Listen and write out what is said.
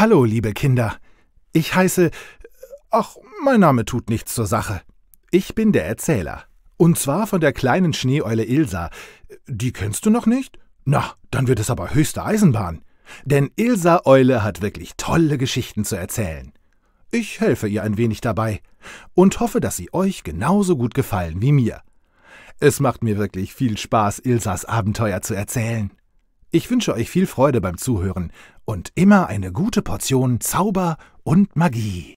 Hallo, liebe Kinder. Ich heiße. Ach, mein Name tut nichts zur Sache. Ich bin der Erzähler. Und zwar von der kleinen Schneeeule Ilsa. Die kennst du noch nicht? Na, dann wird es aber höchste Eisenbahn. Denn Ilsa Eule hat wirklich tolle Geschichten zu erzählen. Ich helfe ihr ein wenig dabei und hoffe, dass sie euch genauso gut gefallen wie mir. Es macht mir wirklich viel Spaß, Ilsas Abenteuer zu erzählen. Ich wünsche euch viel Freude beim Zuhören und immer eine gute Portion Zauber und Magie.